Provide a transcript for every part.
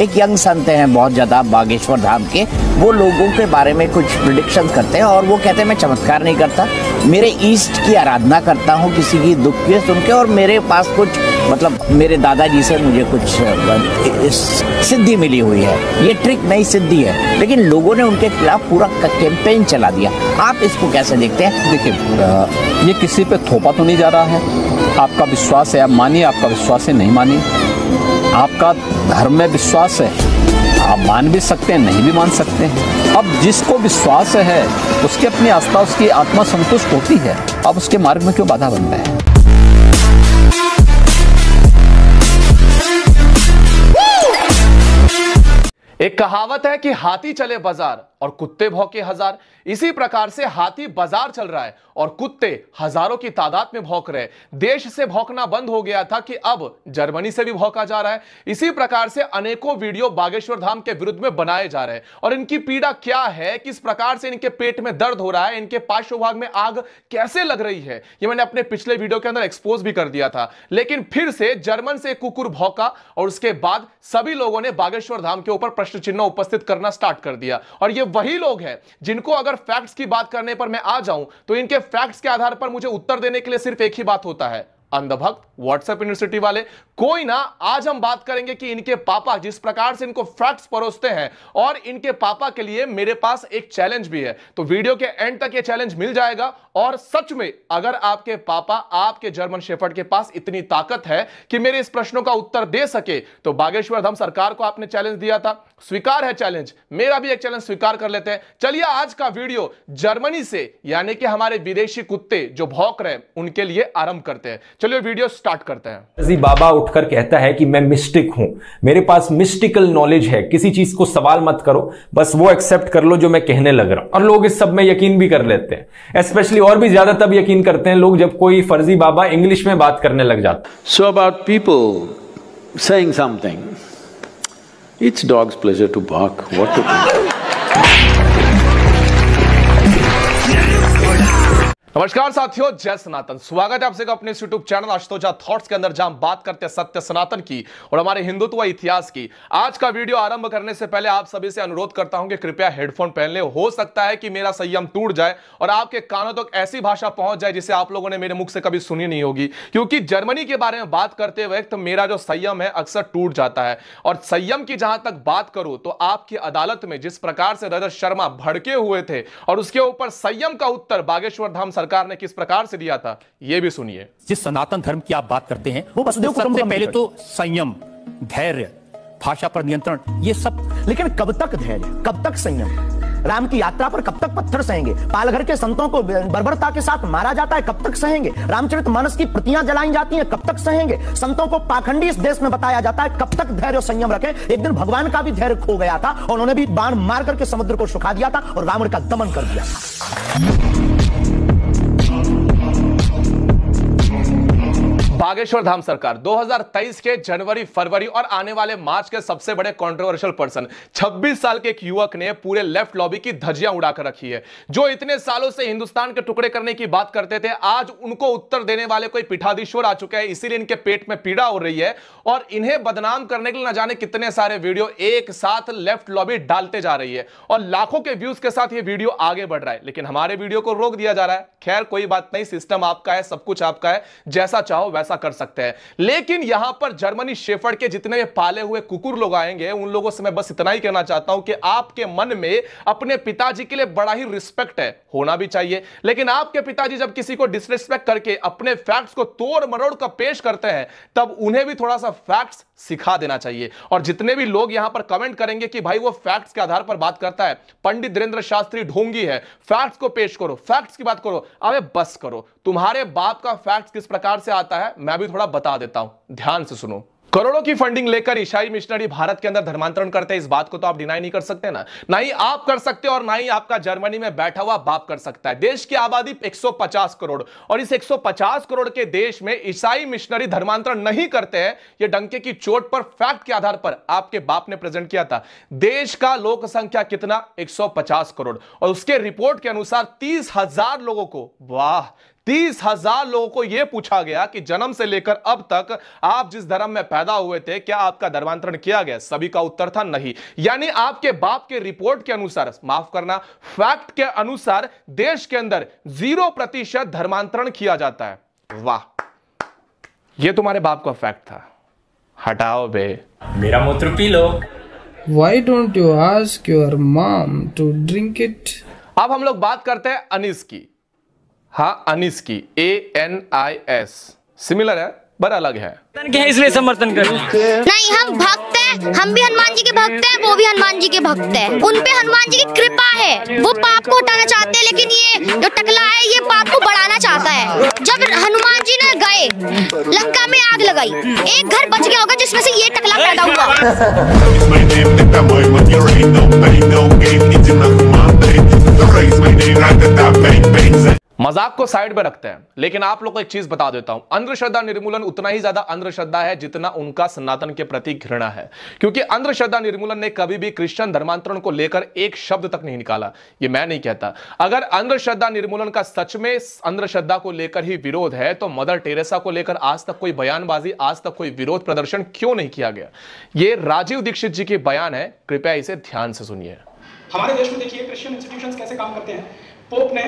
एक यंग संत हैं बहुत ज़्यादा बागेश्वर धाम के वो लोगों के बारे में कुछ प्रिडिक्शन करते हैं और वो कहते हैं मैं चमत्कार नहीं करता मेरे ईस्ट की आराधना करता हूँ किसी की दुख के सुन के और मेरे पास कुछ मतलब मेरे दादाजी से मुझे कुछ सिद्धि मिली हुई है ये ट्रिक नई सिद्धि है लेकिन लोगों ने उनके खिलाफ पूरा कैंपेन चला दिया आप इसको कैसे देखते हैं देखिए ये किसी पे थोपा तो नहीं जा रहा है आपका विश्वास है आप मानिए आपका विश्वास है नहीं मानिए आपका धर्म में विश्वास है आप मान भी सकते हैं नहीं भी मान सकते हैं अब जिसको विश्वास है उसकी अपनी आस्था उसकी आत्मा संतुष्ट होती है अब उसके मार्ग में क्यों बाधा बन है एक कहावत है कि हाथी चले बाजार और कुत्ते भौके हजार इसी प्रकार से हाथी बाजार चल रहा है और कुत्ते हजारों की तादाद में भौंक रहे देश से भौंकना बंद हो गया था कि अब जर्मनी से भी भौंका जा रहा है इसी प्रकार से अनेकों वीडियो बागेश्वर धाम के विरुद्ध में बनाए जा रहे हैं और इनकी पीड़ा क्या है किस प्रकार से इनके पेट में दर्द हो रहा है इनके पार्श्वभाग में आग कैसे लग रही है ये मैंने अपने पिछले वीडियो के अंदर एक्सपोज भी कर दिया था लेकिन फिर से जर्मन से कुकुर भौका और उसके बाद सभी लोगों ने बागेश्वर धाम के ऊपर प्रश्न प्रश्न चिन्ह उपस्थित करना स्टार्ट कर दिया और ये वही लोग हैं जिनको अगर फैक्ट्स की बात करने पर मैं आ जाऊं तो इनके फैक्ट्स के आधार पर मुझे उत्तर देने के लिए सिर्फ एक ही बात होता है अंधभक्त व्हाट्सएप यूनिवर्सिटी वाले कोई ना आज हम बात करेंगे कि इनके पापा जिस प्रकार से इनको फैक्ट्स परोसते हैं और इनके पापा के लिए मेरे पास एक चैलेंज भी है तो वीडियो के एंड तक ये चैलेंज मिल जाएगा और सच में अगर आपके पापा आपके जर्मन शेफर्ड के पास इतनी ताकत है कि मेरे इस प्रश्नों का उत्तर दे सके तो बागेश्वर धम सरकार को आपने चैलेंज दिया था स्वीकार है चैलेंज मेरा भी एक चैलेंज स्वीकार कर लेते हैं चलिए आज का वीडियो जर्मनी से यानी कि हमारे विदेशी कुत्ते जो भौक रहे उनके लिए आरंभ करते हैं चलिए वीडियो स्टार्ट करते हैं जी बाबा उठकर कहता है कि मैं मिस्टिक हूं मेरे पास मिस्टिकल नॉलेज है किसी चीज को सवाल मत करो बस वो एक्सेप्ट कर लो जो मैं कहने लग रहा हूं और लोग इस सब में यकीन भी कर लेते हैं स्पेशली और भी ज्यादा तब यकीन करते हैं लोग जब कोई फर्जी बाबा इंग्लिश में बात करने लग जाता so about people saying something it's dog's pleasure to walk what to नमस्कार साथियों जय सनातन स्वागत है आप सभी अपने यूट्यूब चैनल आशुतोजा थॉट्स के अंदर जहां हम बात करते हैं सत्य सनातन की और हमारे हिंदुत्व इतिहास की आज का वीडियो आरंभ करने से पहले आप सभी से अनुरोध करता हूं कि कृपया हेडफोन पहन ले हो सकता है कि मेरा संयम टूट जाए और आपके कानों तक तो ऐसी भाषा पहुंच जाए जिसे आप लोगों ने मेरे मुख से कभी सुनी नहीं होगी क्योंकि जर्मनी के बारे में बात करते वक्त तो मेरा जो संयम है अक्सर टूट जाता है और संयम की जहां तक बात करूं तो आपकी अदालत में जिस प्रकार से रजत शर्मा भड़के हुए थे और उसके ऊपर संयम का उत्तर बागेश्वर धाम सरकार ने किस प्रकार से दिया था यह भी सुनिए जिस सनातन धर्म की आप बात करते हैं वो वसुदेव कुटुंब से पहले तो संयम धैर्य भाषा पर नियंत्रण ये सब लेकिन कब तक धैर्य कब तक संयम राम की यात्रा पर कब तक पत्थर सहेंगे पालघर के संतों को बर्बरता के साथ मारा जाता है कब तक सहेंगे रामचरित मानस की प्रतियां जलाई जाती हैं कब तक सहेंगे संतों को पाखंडी इस देश में बताया जाता है कब तक धैर्य संयम रखें एक दिन भगवान का भी धैर्य खो गया था और उन्होंने भी बाण मार करके समुद्र को सुखा दिया था और रावण का दमन कर दिया था बागेश्वर धाम सरकार 2023 के जनवरी फरवरी और आने वाले मार्च के सबसे बड़े कंट्रोवर्शियल पर्सन 26 साल के एक युवक ने पूरे लेफ्ट लॉबी की धजिया उड़ाकर रखी है जो इतने सालों से हिंदुस्तान के टुकड़े करने की बात करते थे आज उनको उत्तर देने वाले कोई पीठाधीश्वर आ चुके हैं इसीलिए इनके पेट में पीड़ा हो रही है और इन्हें बदनाम करने के लिए ना जाने कितने सारे वीडियो एक साथ लेफ्ट लॉबी डालते जा रही है और लाखों के व्यूज के साथ ये वीडियो आगे बढ़ रहा है लेकिन हमारे वीडियो को रोक दिया जा रहा है खैर कोई बात नहीं सिस्टम आपका है सब कुछ आपका है जैसा चाहो वैसा ऐसा कर सकते हैं लेकिन यहां पर जर्मनी शेफर्ड के जितने भी पाले हुए कुकुर लोग आएंगे उन लोगों से मैं बस इतना ही कहना चाहता हूं कि आपके मन में अपने पिताजी के लिए बड़ा ही रिस्पेक्ट है होना भी चाहिए लेकिन आपके पिताजी जब किसी को डिसरिस्पेक्ट करके अपने फैक्ट्स को तोड़ मरोड़ का पेश करते हैं तब उन्हें भी थोड़ा सा फैक्ट्स सिखा देना चाहिए और जितने भी लोग यहां पर कमेंट करेंगे कि भाई वो फैक्ट्स के आधार पर बात करता है पंडित धीरेन्द्र शास्त्री ढोंगी है फैक्ट्स को पेश करो फैक्ट्स की बात करो अबे बस करो तुम्हारे बाप का फैक्ट्स किस प्रकार से आता है मैं भी थोड़ा बता देता हूं ध्यान से सुनो करोड़ों की फंडिंग लेकर ईसाई मिशनरी भारत के अंदर धर्मांतरण करते हैं इस बात को तो आप डिनाई नहीं कर सकते ना ना ही आप कर सकते और ना ही आपका जर्मनी में बैठा हुआ बाप कर सकता है देश की आबादी 150 करोड़ और इस 150 करोड़ के देश में ईसाई मिशनरी धर्मांतरण नहीं करते हैं ये डंके की चोट पर फैक्ट के आधार पर आपके बाप ने प्रेजेंट किया था देश का लोक संख्या कितना एक करोड़ और उसके रिपोर्ट के अनुसार तीस लोगों को वाह तीस हजार लोगों को यह पूछा गया कि जन्म से लेकर अब तक आप जिस धर्म में पैदा हुए थे क्या आपका धर्मांतरण किया गया सभी का उत्तर था नहीं यानी आपके बाप के रिपोर्ट के अनुसार माफ करना फैक्ट के अनुसार देश के अंदर जीरो प्रतिशत धर्मांतरण किया जाता है वाह यह तुम्हारे बाप का फैक्ट था हटाओ बे मेरा मूत्र पी लो why don't you ask your mom to drink it अब हम लोग बात करते हैं अनिस की हाँ अनिस की A N I S similar है पर अलग है है इसलिए समर्थन कर नहीं हम भक्त हैं हम भी हनुमान जी के भक्त हैं वो भी हनुमान जी के भक्त हैं उन पे हनुमान जी की कृपा है वो पाप को हटाना चाहते हैं लेकिन ये जो टकला है ये पाप को बढ़ाना चाहता है जब हनुमान जी ने गए लंका में आग लगाई एक घर बच गया होगा जिसमें से ये टकला पैदा हुआ मजाक को साइड में रखते हैं लेकिन आप लोग को एक चीज बता देता हूं अंधश्रद्धा निर्मूलन उतना ही ज्यादा अंधश्रद्धा है जितना उनका सनातन के प्रति घृणा है क्योंकि अंधश्रद्धा निर्मूलन ने कभी भी क्रिश्चियन धर्मांतरण को लेकर एक शब्द तक नहीं निकाला ये मैं नहीं कहता अगर अंधश्रद्धा निर्मूलन का सच में अंधश्रद्धा को लेकर ही विरोध है तो मदर टेरेसा को लेकर आज तक कोई बयानबाजी आज तक कोई विरोध प्रदर्शन क्यों नहीं किया गया ये राजीव दीक्षित जी के बयान है कृपया इसे ध्यान से सुनिए हमारे देश में देखिए क्रिश्चियन इंस्टीट्यूशंस कैसे काम करते हैं पोप ने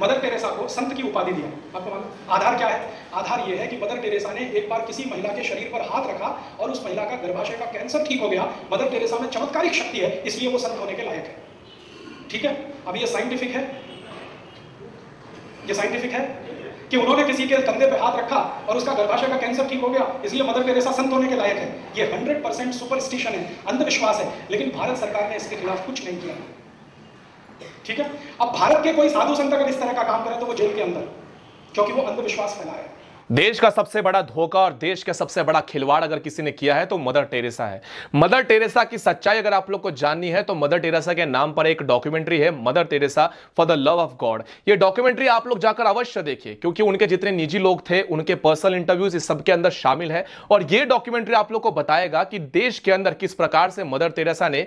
मदर टेरेसा को संत की उपाधि दिया आपको मालूम आधार क्या है आधार यह है कि मदर टेरेसा ने एक बार किसी महिला के शरीर पर हाथ रखा और उस महिला का गर्भाशय का कैंसर ठीक हो गया मदर टेरेसा में चमत्कारिक शक्ति है इसलिए वो संत होने के लायक है ठीक है अब ये साइंटिफिक है ये साइंटिफिक है कि उन्होंने किसी के कंधे पर हाथ रखा और उसका गर्भाशय का कैंसर ठीक हो गया इसलिए मदर टेरेसा संत होने के लायक है ये 100 परसेंट सुपरस्टिशन है अंधविश्वास है लेकिन भारत सरकार ने इसके खिलाफ कुछ नहीं किया ठीक है अब भारत के कोई साधु संत अगर इस तरह का काम करे तो वो जेल के अंदर क्योंकि वो अंधविश्वास फैला है देश का सबसे बड़ा धोखा और देश का सबसे बड़ा खिलवाड़ अगर किसी ने किया है तो मदर टेरेसा है मदर टेरेसा की सच्चाई अगर आप लोग को जाननी है तो मदर टेरेसा के नाम पर एक डॉक्यूमेंट्री है Mother Teresa for the love of God ये डॉक्यूमेंट्री आप लोग जाकर अवश्य देखिए क्योंकि उनके जितने निजी लोग थे उनके पर्सनल इंटरव्यूज इस सबके अंदर शामिल है और ये डॉक्यूमेंट्री आप लोग को बताएगा कि देश के अंदर किस प्रकार से मदर टेरेसा ने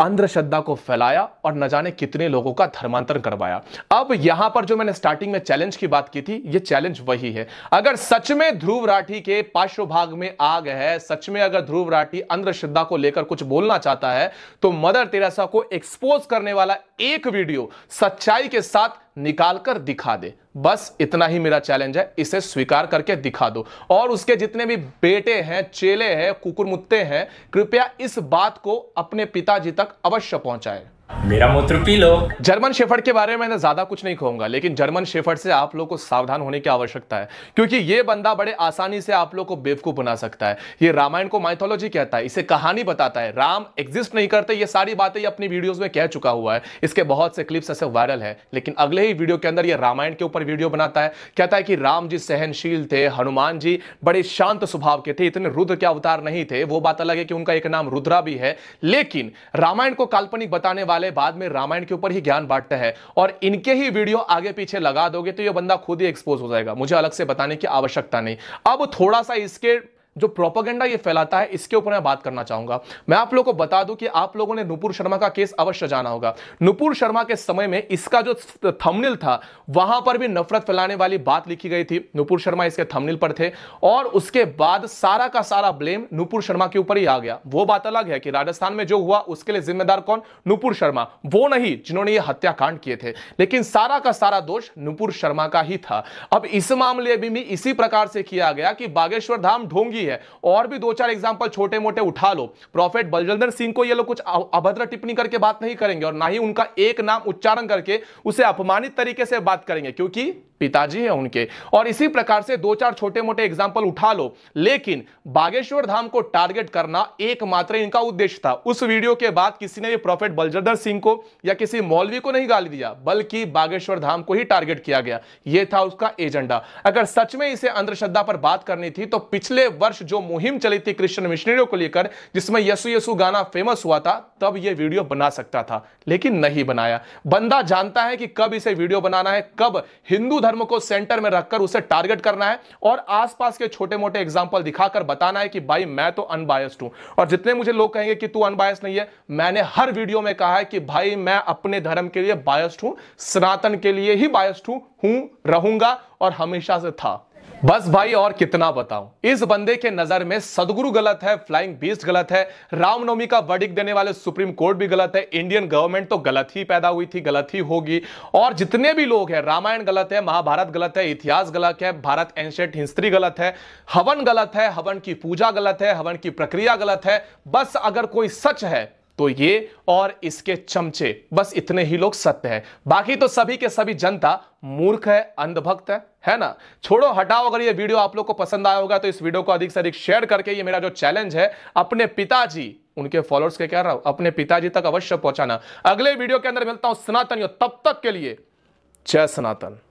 अंधश्रद्धा को फैलाया और न जाने कितने लोगों का धर्मांतरण करवाया अब यहां पर जो मैंने स्टार्टिंग में चैलेंज की बात की थी ये चैलेंज वही है अगर अगर सच में ध्रुव राठी के पार्श्व भाग में आग है सच में अगर ध्रुव राठी अंधश्रद्धा को लेकर कुछ बोलना चाहता है तो मदर तेरासा को एक्सपोज करने वाला एक वीडियो सच्चाई के साथ निकाल कर दिखा दे बस इतना ही मेरा चैलेंज है इसे स्वीकार करके दिखा दो और उसके जितने भी बेटे हैं चेले हैं कुकुरमुत्ते हैं कृपया इस बात को अपने पिताजी तक अवश्य पहुंचाएं मेरा मूत्र पी लो जर्मन शेफर्ड के बारे में मैंने ज्यादा कुछ नहीं कहूंगा लेकिन जर्मन शेफर्ड से आप लोगों को सावधान होने की आवश्यकता है क्योंकि ये बंदा बड़े आसानी से आप लोगों को बेवकूफ बना सकता है ये रामायण को माइथोलॉजी कहता है इसे कहानी बताता है राम एग्जिस्ट नहीं करते ये सारी बातें अपनी वीडियो में कह चुका हुआ है इसके बहुत से क्लिप्स ऐसे वायरल है लेकिन अगले ही वीडियो के अंदर यह रामायण के ऊपर वीडियो बनाता है कहता है कि राम जी सहनशील थे हनुमान जी बड़े शांत स्वभाव के थे इतने रुद्र के अवतार नहीं थे वो बात अलग है कि उनका एक नाम रुद्रा भी है लेकिन रामायण को काल्पनिक बताने वाले वाले बाद में रामायण के ऊपर ही ज्ञान बांटते हैं और इनके ही वीडियो आगे पीछे लगा दोगे तो ये बंदा खुद ही एक्सपोज हो जाएगा मुझे अलग से बताने की आवश्यकता नहीं अब थोड़ा सा इसके जो प्रोपागेंडा ये फैलाता है इसके ऊपर मैं बात करना चाहूंगा मैं आप लोगों को बता दूं कि आप लोगों ने नुपुर शर्मा का केस अवश्य जाना होगा नुपुर शर्मा के समय में इसका जो थंबनेल था वहां पर भी नफरत फैलाने वाली बात लिखी गई थी नुपुर शर्मा इसके थंबनेल पर थे और उसके बाद सारा का सारा ब्लेम नुपुर शर्मा के ऊपर ही आ गया वो बात अलग है कि राजस्थान में जो हुआ उसके लिए जिम्मेदार कौन नुपुर शर्मा वो नहीं जिन्होंने ये हत्याकांड किए थे लेकिन सारा का सारा दोष नुपुर शर्मा का ही था अब इस मामले में भी इसी प्रकार से किया गया कि बागेश्वर धाम ढोंगी नहीं है और भी दो चार एग्जाम्पल छोटे मोटे उठा लो प्रॉफेट बलजिंदर सिंह को ये लोग कुछ अभद्र टिप्पणी करके बात नहीं करेंगे और ना ही उनका एक नाम उच्चारण करके उसे अपमानित तरीके से बात करेंगे क्योंकि पिताजी है उनके और इसी प्रकार से दो चार छोटे मोटे एग्जाम्पल उठा लो लेकिन बागेश्वर धाम को टारगेट करना एकमात्र इनका उद्देश्य था उस वीडियो के बाद किसी ने भी प्रोफेट बलजरधर सिंह को या किसी मौलवी को नहीं गाली दिया बल्कि बागेश्वर धाम को ही टारगेट किया गया यह था उसका एजेंडा अगर सच में इसे अंधश्रद्धा पर बात करनी थी तो पिछले वर्ष जो मुहिम चली थी क्रिश्चियन मिशनरियों को लेकर जिसमें यसु यसु गाना फेमस हुआ था तब यह वीडियो बना सकता था लेकिन नहीं बनाया बंदा जानता है कि कब इसे वीडियो बनाना है कब हिंदू धर्म को सेंटर में रखकर उसे टारगेट करना है और आसपास के छोटे मोटे एग्जाम्पल दिखाकर बताना है कि भाई मैं तो अनबायस्ड हूं और जितने मुझे लोग कहेंगे कि तू अनबायस्ड नहीं है मैंने हर वीडियो में कहा है कि भाई मैं अपने धर्म के लिए बायस्ड हूं सनातन के लिए ही बायस्ड हूं हूं रहूंगा और हमेशा से था बस भाई और कितना बताऊं इस बंदे के नजर में सदगुरु गलत है फ्लाइंग बीस्ट गलत है रामनवमी का वर्डिक देने वाले सुप्रीम कोर्ट भी गलत है इंडियन गवर्नमेंट तो गलत ही पैदा हुई थी गलत ही होगी और जितने भी लोग हैं रामायण गलत है महाभारत गलत है इतिहास गलत है भारत एंशियंट हिस्ट्री गलत है हवन गलत है हवन की पूजा गलत है हवन की प्रक्रिया गलत है बस अगर कोई सच है तो ये और इसके चमचे बस इतने ही लोग सत्य है बाकी तो सभी के सभी जनता मूर्ख है अंधभक्त है है ना छोड़ो हटाओ अगर ये वीडियो आप लोग को पसंद आया होगा तो इस वीडियो को अधिक से अधिक शेयर करके ये मेरा जो चैलेंज है अपने पिताजी उनके फॉलोअर्स के कह रहा हूं अपने पिताजी तक अवश्य पहुंचाना अगले वीडियो के अंदर मिलता हूं सनातन तब तक के लिए जय सनातन